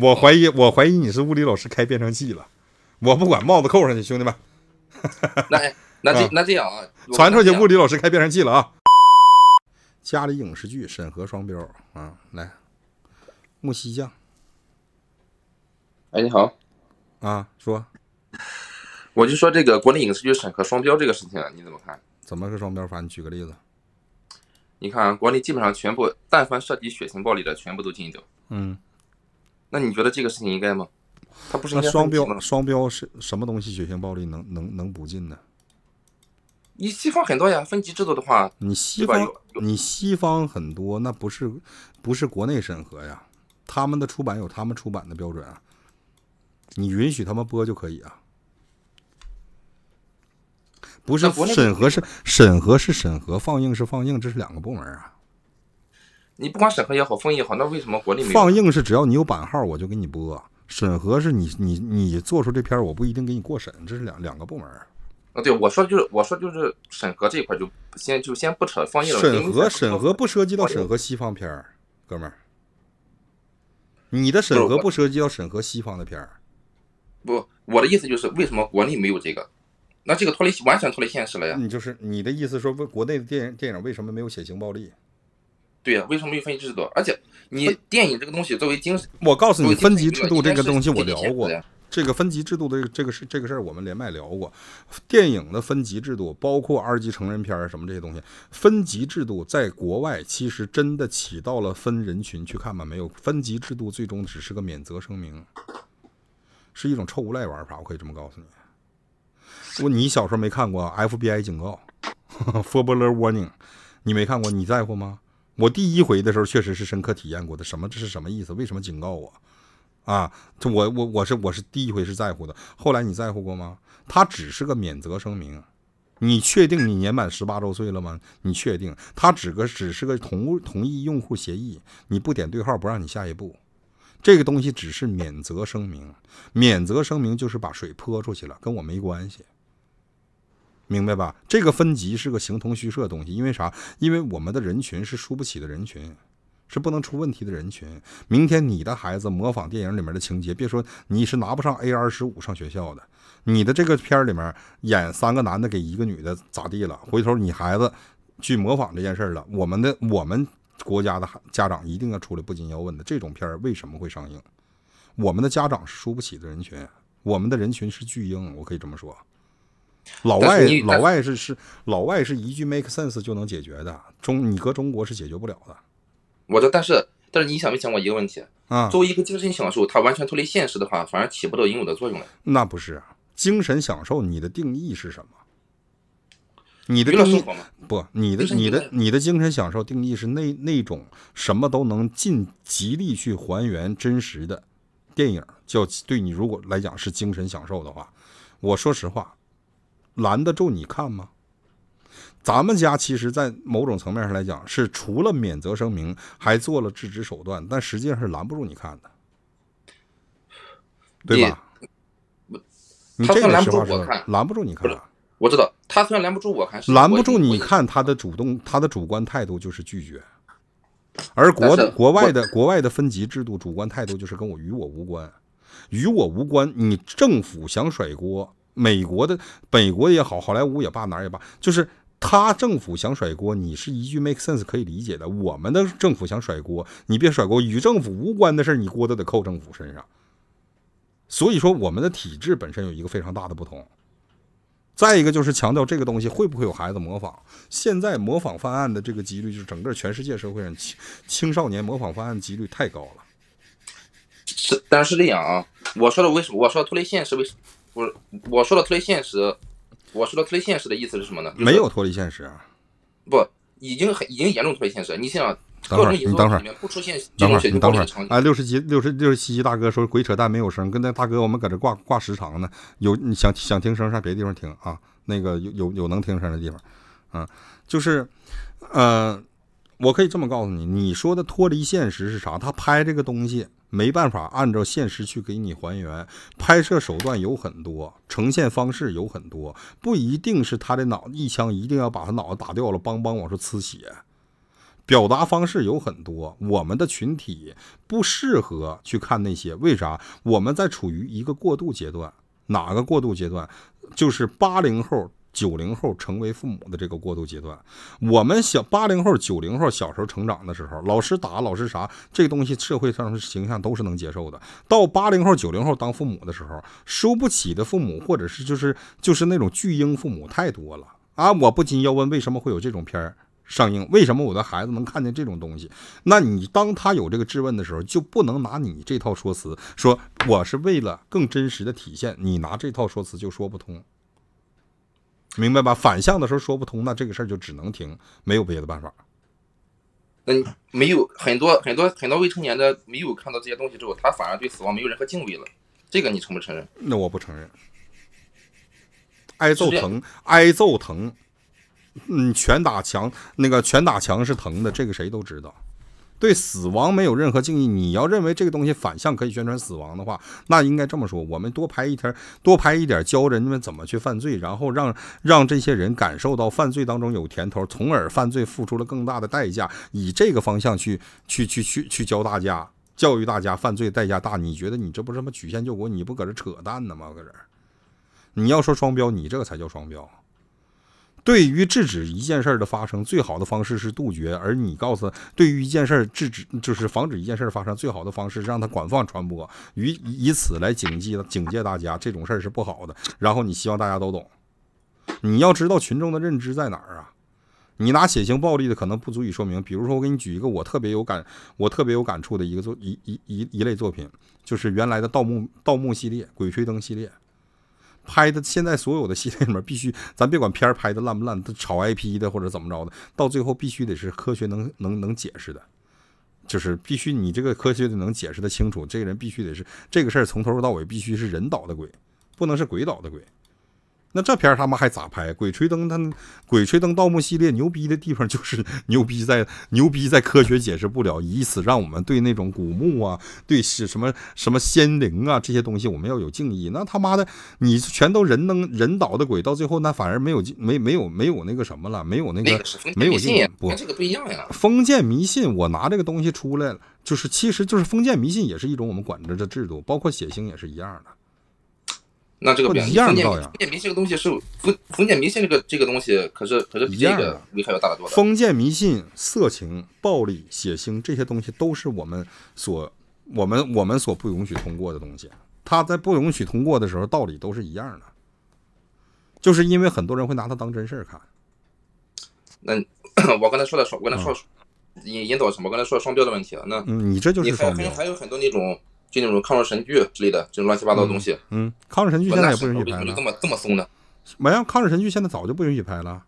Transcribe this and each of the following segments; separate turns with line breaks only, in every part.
我怀疑，我怀疑你是物理老师开变声器了。我不管，帽子扣上去，兄弟们。那那这那这样啊，传出去物理老师开变声器了啊！家里影视剧审核双标啊，来木西酱。哎，你好啊，说，
我就说这个国内影视剧审核双标这个事情，你怎么看？
怎么个双标法？你举个例子。
你看，国内基本上全部，但凡涉及血腥暴力的，全部都禁掉。嗯。那你觉得这个事情应该吗？
他不是那双标，双标是什么东西？血腥暴力能能能不进呢？
你西方很多呀，分级制度的话，
你西方你西方很多，那不是不是国内审核呀？他们的出版有他们出版的标准啊，你允许他们播就可以啊？不是审核是审核是审核，放映是放映，这是两个部门啊。
你不管审核也好，封印也好，那为什么国内？没放映是
只要你有版号，我就给你播；审核是你你你做出这片我不一定给你过审，这是两两个部门。
啊，对我说就是我说就是审核这一块就先就先不扯放映了。审核
审核不涉及到审核西方片儿，哥们儿，你的审核不涉及到审核西方的片儿。
不，我的意思就是为什么国内没有这个？那这个脱离完全脱离现实了呀？
你就是你的意思说，为国内的电影电影为什么没有血腥暴力？
对呀，为什么有分级制度？而且你电影这个东西作为精神，我告诉你分级制度这个东西我聊过，
这个分级制度的这个是这个事儿我们连麦聊过。电影的分级制度，包括二级成人片什么这些东西，分级制度在国外其实真的起到了分人群去看吧？没有分级制度，最终只是个免责声明，是一种臭无赖玩法。我可以这么告诉你，我你小时候没看过 FBI 警告 f o r b l e Warning，你没看过，你在乎吗？我第一回的时候确实是深刻体验过的，什么这是什么意思？为什么警告我？啊，这我我我是我是第一回是在乎的，后来你在乎过吗？他只是个免责声明，你确定你年满十八周岁了吗？你确定？他只个只是个同同意用户协议，你不点对号不让你下一步，这个东西只是免责声明，免责声明就是把水泼出去了，跟我没关系。明白吧？这个分级是个形同虚设的东西，因为啥？因为我们的人群是输不起的人群，是不能出问题的人群。明天你的孩子模仿电影里面的情节，别说你是拿不上 A 二十五上学校的，你的这个片儿里面演三个男的给一个女的咋地了？回头你孩子去模仿这件事了，我们的我们国家的家长一定要出来，不仅要问的这种片儿为什么会上映？我们的家长是输不起的人群，我们的人群是巨婴，我可以这么说。老外，老外是是老外是一句 make sense 就能解决的，中你搁中国是解决不了的。
我的，但是但是你想没想过一个问题
啊？作为一个精神享受，
它完全脱离现实的话，反而起不到应有的作用来。
那不是精神享受，你的定义是什么？你的定义不，你的你的你的精神享受定义是那那种什么都能尽极力去还原真实的电影，叫对你如果来讲是精神享受的话，我说实话。拦得住你看吗？咱们家其实，在某种层面上来讲，是除了免责声明，还做了制止手段，但实际上是拦不住你看的，对吧？你这个拦不住我看，拦不住你看。我知道，
他虽然拦不住我看，拦不住你
看他的主动，他的主观态度就是拒绝。而国国外的国外的分级制度，主观态度就是跟我与我无关，与我无关。你政府想甩锅。美国的美国也好好莱坞也罢，哪儿也罢，就是他政府想甩锅，你是一句 make sense 可以理解的。我们的政府想甩锅，你别甩锅，与政府无关的事儿，你锅都得扣政府身上。所以说，我们的体制本身有一个非常大的不同。再一个就是强调这个东西会不会有孩子模仿？现在模仿犯案的这个几率，就是整个全世界社会上青青少年模仿犯案几率太高了。是，
但是这样啊，我说的为什么？我说脱离现实为什？不是我说的脱离现实，我说的脱离现实的意思是什么呢？没有脱离现实啊，不已经很已经严重脱离现实。你想等会儿你等会儿不出现，等会儿你等会儿。哎，六
十七六十六十七级大哥说鬼扯淡，没有声。跟那大哥，我们搁这挂挂时长呢。有你想想听声上别的地方听啊，那个有有有能听声的地方。嗯，就是，嗯。我可以这么告诉你，你说的脱离现实是啥？他拍这个东西没办法按照现实去给你还原，拍摄手段有很多，呈现方式有很多，不一定是他的脑一枪一定要把他脑子打掉了，梆梆往出呲血。表达方式有很多，我们的群体不适合去看那些，为啥？我们在处于一个过渡阶段，哪个过渡阶段？就是八零后。九零后成为父母的这个过渡阶段，我们小八零后、九零后小时候成长的时候，老师打，老师啥，这个东西社会上的形象都是能接受的。到八零后、九零后当父母的时候，收不起的父母，或者是就是就是那种巨婴父母太多了啊！我不禁要问，为什么会有这种片儿上映？为什么我的孩子能看见这种东西？那你当他有这个质问的时候，就不能拿你这套说辞说我是为了更真实的体现，你拿这套说辞就说不通。明白吧？反向的时候说不通，那这个事儿就只能停，没有别的办法。
那没有很多很多很多未成年的没有看到这些东西之后，他反而对死亡没有任何敬畏了。这个
你承不承认？那我不承认。挨揍疼，挨揍疼，嗯，拳打墙那个拳打墙是疼的，这个谁都知道。对死亡没有任何敬意，你要认为这个东西反向可以宣传死亡的话，那应该这么说：我们多拍一天，多拍一点，教人们怎么去犯罪，然后让让这些人感受到犯罪当中有甜头，从而犯罪付出了更大的代价。以这个方向去去去去去教大家，教育大家犯罪代价大。你觉得你这不是什么曲线救国？你不搁这扯淡呢吗？搁这，你要说双标，你这个才叫双标。对于制止一件事儿的发生，最好的方式是杜绝。而你告诉，对于一件事儿制止，就是防止一件事儿发生，最好的方式让它广泛传播，于以此来警戒警戒大家，这种事儿是不好的。然后你希望大家都懂，你要知道群众的认知在哪儿啊？你拿血腥暴力的可能不足以说明。比如说，我给你举一个我特别有感，我特别有感触的一个作一一一一类作品，就是原来的盗墓盗墓系列、鬼吹灯系列。拍的现在所有的系列里面，必须咱别管片儿拍的烂不烂，炒 IP 的或者怎么着的，到最后必须得是科学能能能解释的，就是必须你这个科学的能解释的清楚，这个人必须得是这个事儿从头到尾必须是人捣的鬼，不能是鬼捣的鬼。那这片他妈还咋拍？《鬼吹灯》它《鬼吹灯》盗墓系列牛逼的地方就是牛逼在牛逼在科学解释不了，以此让我们对那种古墓啊，对是什么什么仙灵啊这些东西我们要有敬意。那他妈的，你全都人能人导的鬼，到最后那反而没有没没有没有那个什么了，没有那个没有封不，这个不一样呀。封建迷信，我拿这个东西出来了，就是其实就是封建迷信也是一种我们管着的制度，包括血腥也是一样的。那这个不一样，道封
建迷信这个东西是封封建迷信这个这个东西可是可是比这个危害要大得多的。
封建迷信、色情、暴力、血腥这些东西都是我们所我们我们所不允许通过的东西。他在不允许通过的时候，道理都是一样的，就是因为很多人会拿它当真事儿看。
那 我刚才说了，我刚才说引引导什么？我刚才说双标的问题了。那
你这就是双标。还还有很多那种。
就那种抗日神剧之类的，就乱七八糟的东西。
嗯，抗日神剧现在也不允许拍。了。这么这么松呢？没有，抗日神剧现在早就不允许拍了。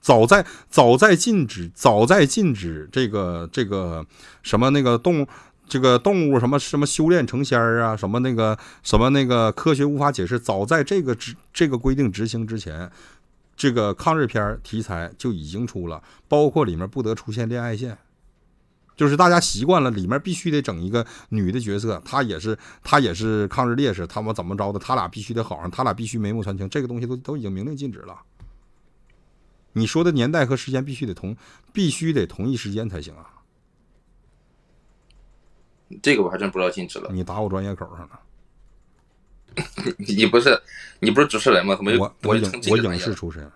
早在早在禁止早在禁止这个这个什么那个动这个动物什么什么修炼成仙儿啊什么那个什么那个科学无法解释早在这个执这个规定执行之前，这个抗日片儿题材就已经出了，包括里面不得出现恋爱线。就是大家习惯了，里面必须得整一个女的角色，她也是，她也是抗日烈士，他们怎么着的？他俩必须得好上，他俩必须眉目传情，这个东西都都已经明令禁止了。你说的年代和时间必须得同，必须得同一时间才行啊。这个我还真不知道禁止了。你打我专业口上了，
你不是你不是主持人吗？我我影视出身。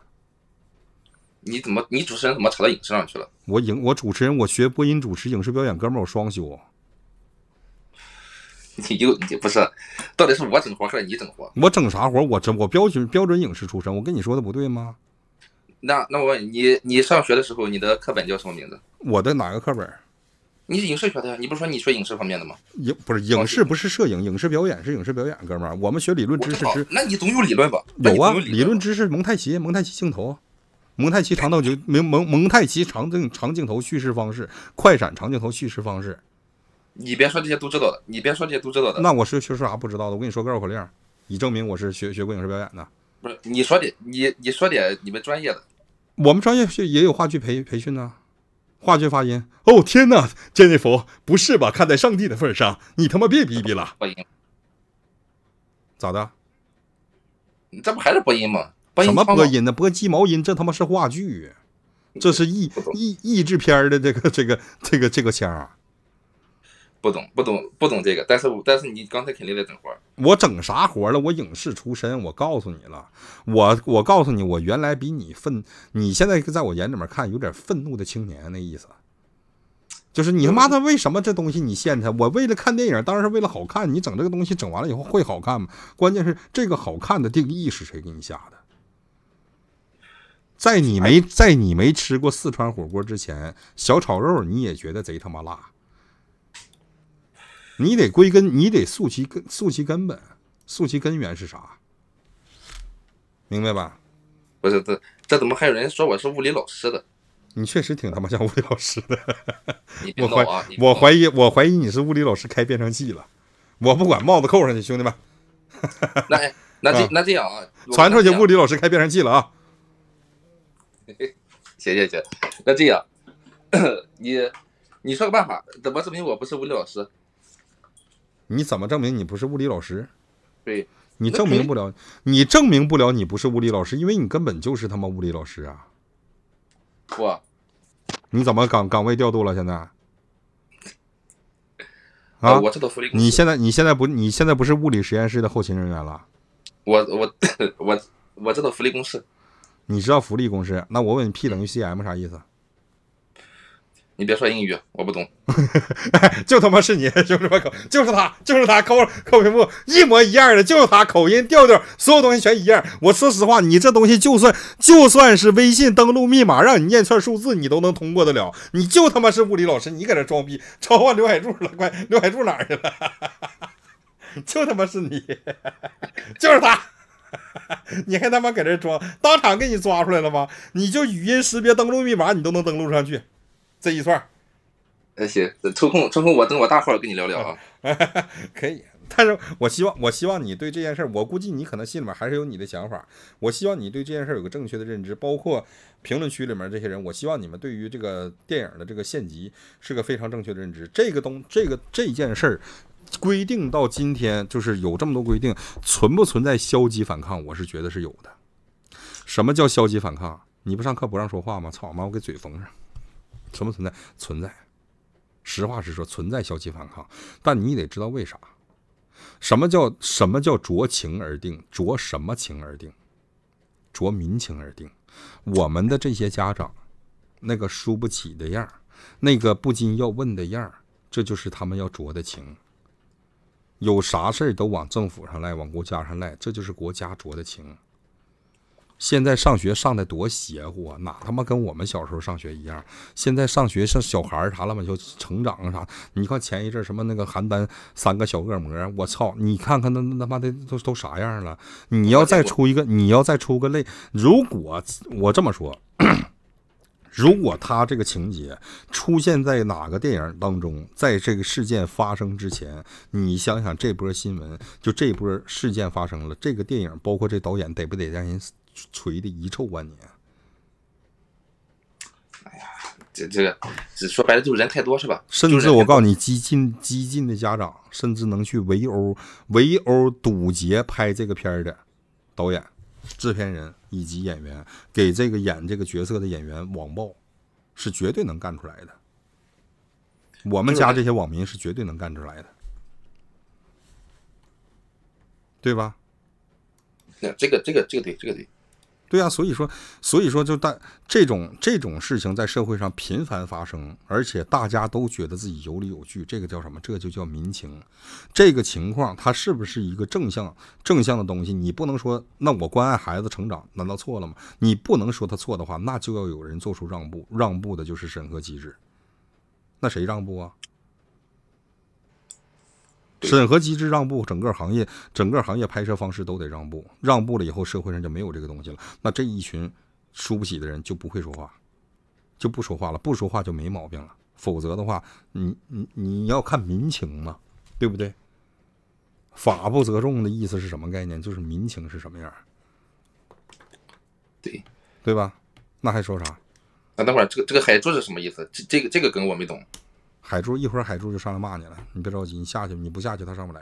你怎么？你主持人怎么扯到影视上去了？
我影我主持人，我学播音主持影视表演，哥们儿我双休。
你又你不是？到底是我整活还是你整活
我整啥活我整我标准标准影视出身。我跟你说的不对吗？
那那我问你，你上学的时候你的课本叫什么名字？
我的哪个课本？
你是影视学的呀？你不是说你学影视方面的吗？
影不是影视，不是摄影，影视表演是影视表演，哥们儿，我们学理论知识。那你总有理论吧？有啊，理论知识蒙太奇，蒙太奇镜头。蒙太奇长道酒，蒙蒙蒙太奇长镜长镜头叙事方式，快闪长镜头叙事方式。
你别说这些都知道的，你别说这些都知道的。那我
是学啥不知道的？我跟你说个绕口令，以证明我是学学过影视表演的。
不是，你说点你你说点你们专业的，
我们专业学也有话剧培培训呢。话剧发音？哦天哪，杰内夫，不是吧？看在上帝的份上，你他妈别逼逼了。咋的？你这不还是播音吗？什么播音呢？播鸡毛音？这他妈是话剧，这是译译译制片的这个这个这个这个腔啊！
不懂不懂不懂这个，但是但是你刚才肯定在整活
我整啥活了？我影视出身，我告诉你了，我我告诉你，我原来比你愤，你现在在我眼里面看有点愤怒的青年那意思，就是你他妈的为什么这东西你现他？我为了看电影，当然是为了好看。你整这个东西整完了以后会好看吗？关键是这个好看的定义是谁给你下的？在你没在你没吃过四川火锅之前，小炒肉你也觉得贼他妈辣。你得归根，你得溯其根，溯其根本，溯其根源是啥？明白吧？
不是这这怎么还有人说我是物理老师的？
你确实挺他妈像物理老师的。我怀我怀疑，我怀疑你是物理老师开变声器了。我不管，帽子扣上去，兄弟们。那那这那这样啊，传出去物理老师开变声器了啊！
行行行，那这样，你你说个办法，怎么证明我不是物理老师？
你怎么证明你不是物理老师？
对，你证明不
了，你证明不了你不是物理老师，因为你根本就是他妈物理老师啊！我，你怎么岗岗位调度了？现在啊，我这都福利，你现在你现在不你现在不是物理实验室的后勤人员了？
我我 我我这都福利公
式。你知道浮力公式？那我问你，P 等于 C M 啥意思？
你别说英语，我不懂。
就他妈是你，就是我，就是他，就是他，扣扣屏幕，一模一样的，就是他，口音调调，所有东西全一样。我说实话，你这东西就算就算是微信登录密码，让你念串数字，你都能通过得了。你就他妈是物理老师，你搁这装逼，超话刘海柱了，快，刘海柱哪去了？就他妈是你，就是他。你还他妈搁这装？当场给你抓出来了吗？你就语音识别登录密码，你都能登录上去，这一串。
那行，抽空抽空，我等我大号跟你聊聊。啊。
可以，但是我希望我希望你对这件事，我估计你可能心里面还是有你的想法。我希望你对这件事有个正确的认知，包括评论区里面这些人，我希望你们对于这个电影的这个县级是个非常正确的认知。这个东，这个这件事儿。规定到今天，就是有这么多规定，存不存在消极反抗？我是觉得是有的。什么叫消极反抗？你不上课不让说话吗？操我妈，我给嘴缝上！存不存在？存在。实话实说，存在消极反抗。但你得知道为啥？什么叫什么叫酌情而定？酌什么情而定？酌民情而定。我们的这些家长，那个输不起的样儿，那个不禁要问的样儿，这就是他们要酌的情。有啥事儿都往政府上赖，往国家上赖，这就是国家着的情。现在上学上的多邪乎啊，哪他妈跟我们小时候上学一样？现在上学像小孩儿啥了嘛就成长啥？你看前一阵什么那个邯郸三个小恶魔，我操！你看看那他妈的都都啥样了？你要再出一个，你要再出个类，如果我这么说。如果他这个情节出现在哪个电影当中，在这个事件发生之前，你想想这波新闻，就这波事件发生了，这个电影包括这导演得不得让人捶的遗臭万年？
哎呀，这这个说白了就是人太多是吧？甚至
我告诉你，激进激进的家长甚至能去围殴围殴堵截拍这个片儿的导演。制片人以及演员给这个演这个角色的演员网暴，是绝对能干出来的。我们家这些网民是绝对能干出来的，对吧？
那这个这个这个对，这个对。
对啊，所以说，所以说，就大这种这种事情在社会上频繁发生，而且大家都觉得自己有理有据，这个叫什么？这就叫民情。这个情况，它是不是一个正向正向的东西？你不能说，那我关爱孩子成长难道错了吗？你不能说他错的话，那就要有人做出让步，让步的就是审核机制。那谁让步啊？审核机制让步，整个行业，整个行业拍摄方式都得让步。让步了以后，社会上就没有这个东西了。那这一群输不起的人就不会说话，就不说话了。不说话就没毛病了。否则的话，你你你要看民情嘛，对不对？法不责众的意思是什么概念？就是民情是什么样。对，对吧？那还说啥？
啊，等会儿这个这个海柱是什么意思？这这个这个梗我没懂。
海柱一会儿，海柱就上来骂你了。你别着急，你下去，你不下去，他上不来。